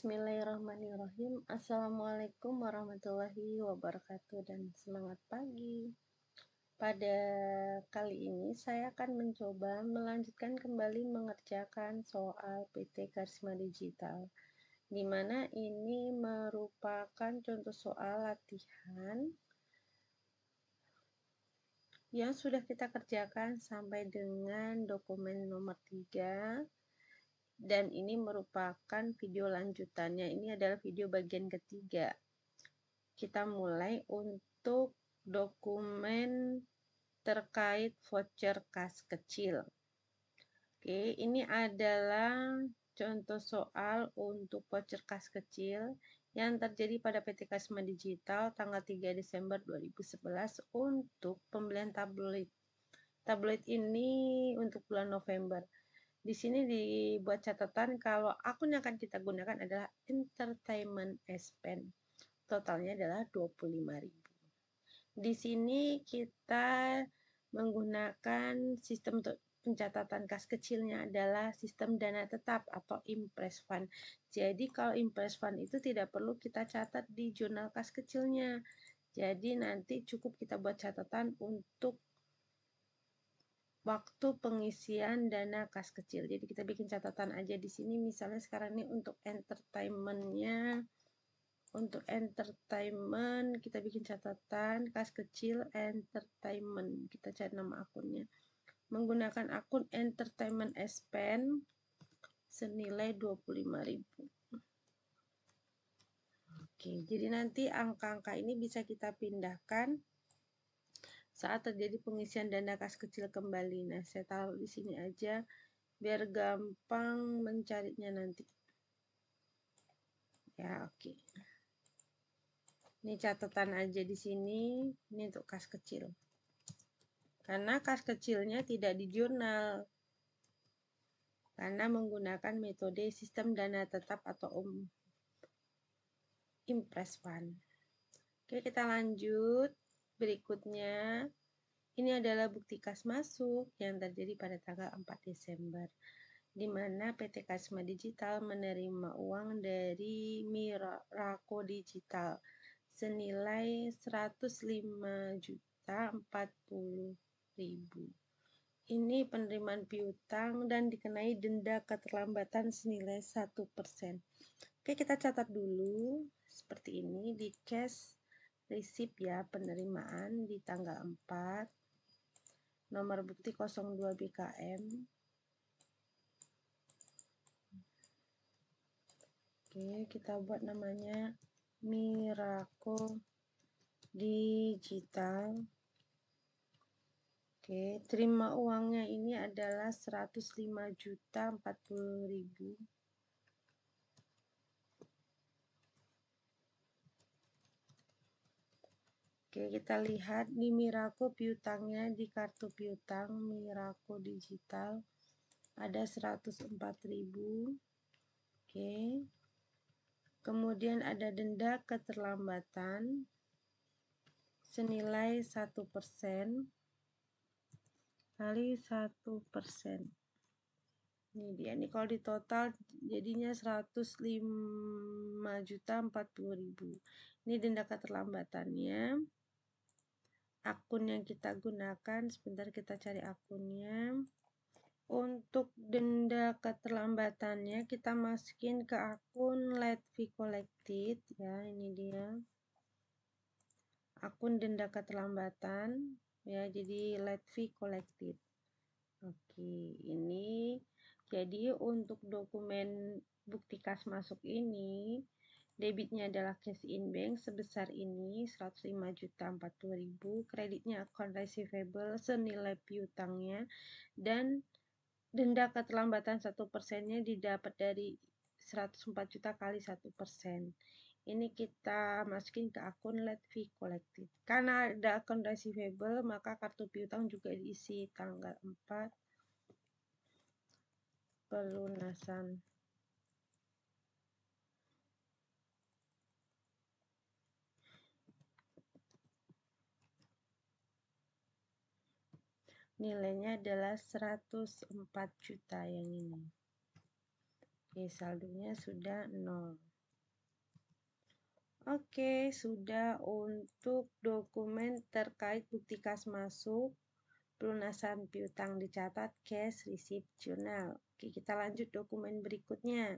Bismillahirrahmanirrahim. Assalamualaikum warahmatullahi wabarakatuh dan semangat pagi. Pada kali ini saya akan mencoba melanjutkan kembali mengerjakan soal PT Karisma Digital. Di mana ini merupakan contoh soal latihan yang sudah kita kerjakan sampai dengan dokumen nomor 3 dan ini merupakan video lanjutannya. Ini adalah video bagian ketiga. Kita mulai untuk dokumen terkait voucher kas kecil. Oke, ini adalah contoh soal untuk voucher kas kecil yang terjadi pada PT Kasma Digital tanggal 3 Desember 2011 untuk pembelian tablet. Tablet ini untuk bulan November. Di sini dibuat catatan kalau akun yang akan kita gunakan adalah entertainment expense. Totalnya adalah 25.000. Di sini kita menggunakan sistem untuk pencatatan kas kecilnya adalah sistem dana tetap atau impress fund. Jadi kalau impress fund itu tidak perlu kita catat di jurnal kas kecilnya. Jadi nanti cukup kita buat catatan untuk waktu pengisian dana kas kecil. Jadi kita bikin catatan aja di sini. Misalnya sekarang ini untuk entertainmentnya, untuk entertainment kita bikin catatan kas kecil entertainment. Kita cari nama akunnya. Menggunakan akun entertainment spend senilai 25.000. Oke, jadi nanti angka-angka ini bisa kita pindahkan saat terjadi pengisian dana kas kecil kembali. Nah, saya taruh di sini aja biar gampang mencarinya nanti. Ya, oke. Okay. Ini catatan aja di sini, ini untuk kas kecil. Karena kas kecilnya tidak di jurnal. Karena menggunakan metode sistem dana tetap atau um, impress fund. Oke, kita lanjut. Berikutnya, ini adalah bukti kas masuk yang terjadi pada tanggal 4 Desember, di mana PT Kasma Digital menerima uang dari Mirako Digital senilai 105 juta 40 ribu. Ini penerimaan piutang dan dikenai denda keterlambatan senilai 1%. Oke, kita catat dulu seperti ini di cash Receipt ya penerimaan di tanggal 4 nomor bukti 02 BKM Oke kita buat namanya Miracle Digital Oke terima uangnya ini adalah 105 juta 40 ribu Oke, kita lihat di Miraku piutangnya di kartu piutang Miraku Digital ada 104.000. Oke. Kemudian ada denda keterlambatan senilai 1% kali 1%. Ini dia nih kalau di total jadinya 105 juta 40 ribu. Ini denda keterlambatannya akun yang kita gunakan sebentar kita cari akunnya untuk denda keterlambatannya kita masukin ke akun let fee collected ya ini dia akun denda keterlambatan ya jadi let fee collected oke ini jadi untuk dokumen bukti kas masuk ini Debitnya adalah cash in bank sebesar ini ribu kreditnya akun receivable senilai piutangnya dan denda keterlambatan 1 persennya didapat dari 104 juta kali 1 persen. Ini kita masukin ke akun let fee collected. Karena ada akun receivable, maka kartu piutang juga diisi tanggal 4 pelunasan nilainya adalah 104 juta yang ini. Oke, saldonya sudah 0. Oke, sudah untuk dokumen terkait bukti kas masuk, pelunasan piutang dicatat, cash receipt jurnal. Oke, kita lanjut dokumen berikutnya.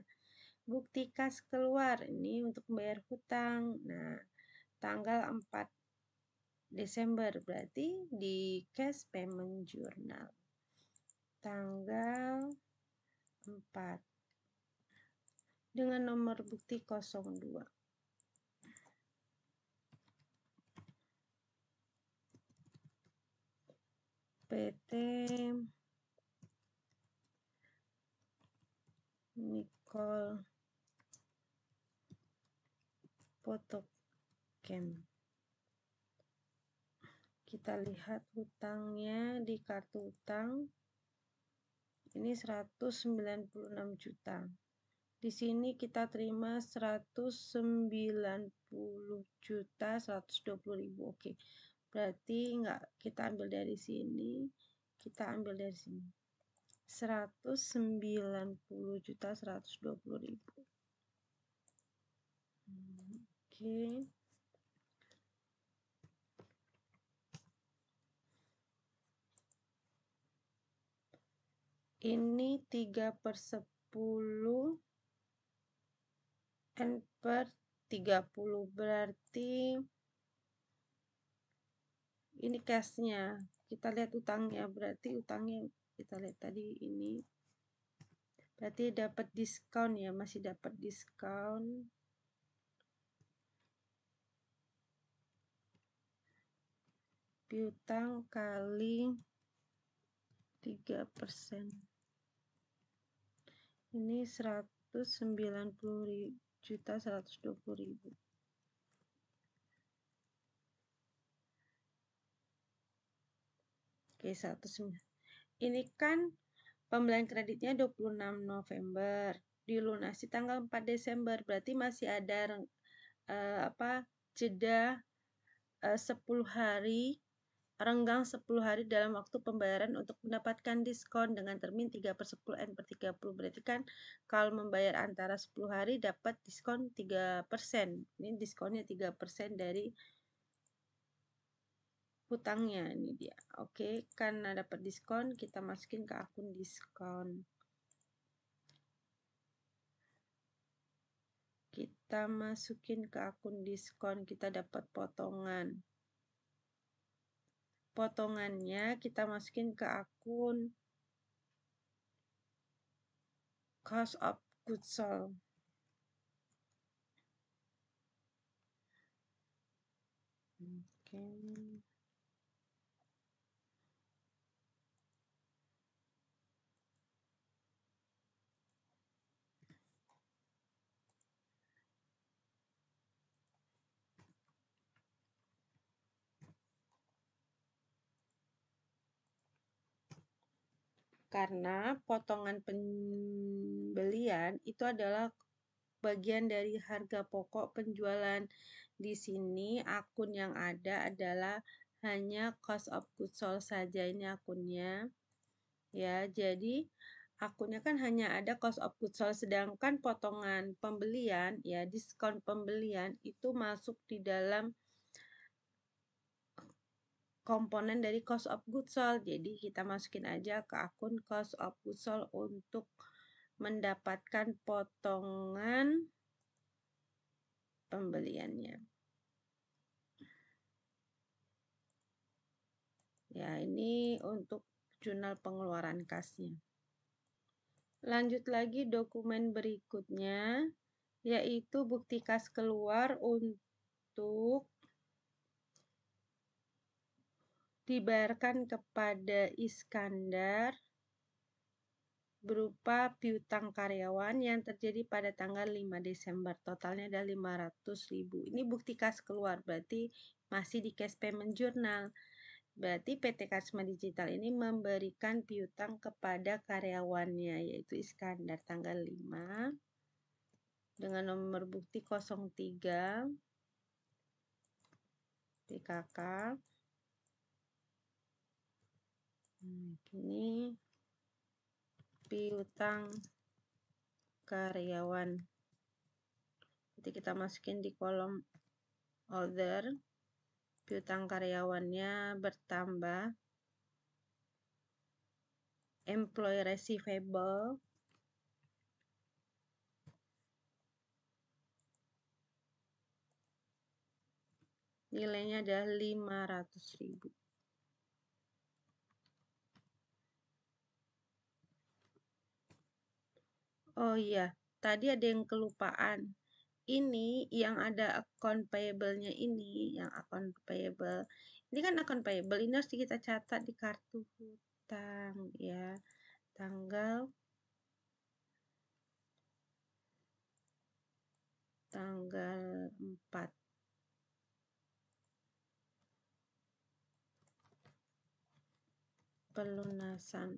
Bukti kas keluar, ini untuk membayar hutang. Nah, tanggal 4 Desember berarti di cash payment journal tanggal 4 dengan nomor bukti 02. PT Nicole Potocam kita lihat hutangnya di kartu hutang ini 196 juta di sini kita terima 190 juta 120 ribu oke berarti enggak kita ambil dari sini kita ambil dari sini 190 juta 120 ribu hmm, oke okay. ini 3 per 10 N per 30 berarti ini cashnya kita lihat utangnya berarti utangnya kita lihat tadi ini berarti dapat diskon ya masih dapat diskon piutang kali 3 persen ini 190 juta 120 ribu oke 109 ini kan pembelian kreditnya 26 November dilunasi tanggal 4 Desember berarti masih ada uh, apa jeda eh, uh, 10 hari renggang 10 hari dalam waktu pembayaran untuk mendapatkan diskon dengan termin 3 per 10 N per 30 berarti kan kalau membayar antara 10 hari dapat diskon 3% ini diskonnya 3% dari hutangnya ini dia oke okay, karena dapat diskon kita masukin ke akun diskon kita masukin ke akun diskon kita dapat potongan potongannya kita masukin ke akun cost of goods sold. Okay. karena potongan pembelian itu adalah bagian dari harga pokok penjualan. Di sini akun yang ada adalah hanya cost of goods sold saja ini akunnya. Ya, jadi akunnya kan hanya ada cost of goods sold sedangkan potongan pembelian ya diskon pembelian itu masuk di dalam komponen dari cost of goods sold. Jadi kita masukin aja ke akun cost of goods sold untuk mendapatkan potongan pembeliannya. Ya, ini untuk jurnal pengeluaran kasnya. Lanjut lagi dokumen berikutnya yaitu bukti kas keluar untuk dibayarkan kepada Iskandar berupa piutang karyawan yang terjadi pada tanggal 5 Desember. Totalnya ada ribu. Ini bukti kas keluar berarti masih di cash payment jurnal. Berarti PT Karisma Digital ini memberikan piutang kepada karyawannya yaitu Iskandar tanggal 5 dengan nomor bukti 03 PKK ini piutang karyawan. Jadi kita masukin di kolom other Piutang karyawannya bertambah. Employee receivable nilainya adalah ribu. Oh iya, tadi ada yang kelupaan. Ini yang ada account payable-nya ini, yang account payable. Ini kan account payable, ini harus kita catat di kartu hutang ya. Tanggal tanggal 4 pelunasan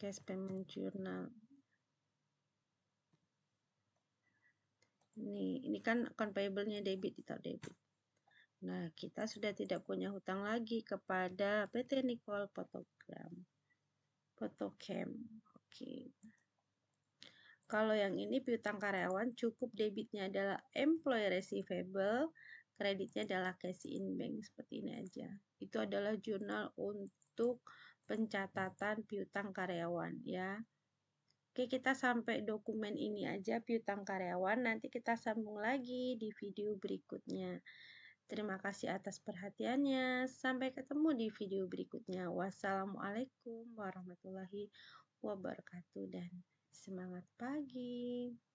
podcast payment journal ini ini kan account payable-nya debit kita debit nah kita sudah tidak punya hutang lagi kepada PT Nicole Photogram Photocam oke Kalau yang ini piutang karyawan cukup debitnya adalah employee receivable, kreditnya adalah cash in bank seperti ini aja. Itu adalah jurnal untuk pencatatan piutang karyawan ya. Oke, kita sampai dokumen ini aja piutang karyawan. Nanti kita sambung lagi di video berikutnya. Terima kasih atas perhatiannya. Sampai ketemu di video berikutnya. Wassalamualaikum warahmatullahi wabarakatuh dan semangat pagi.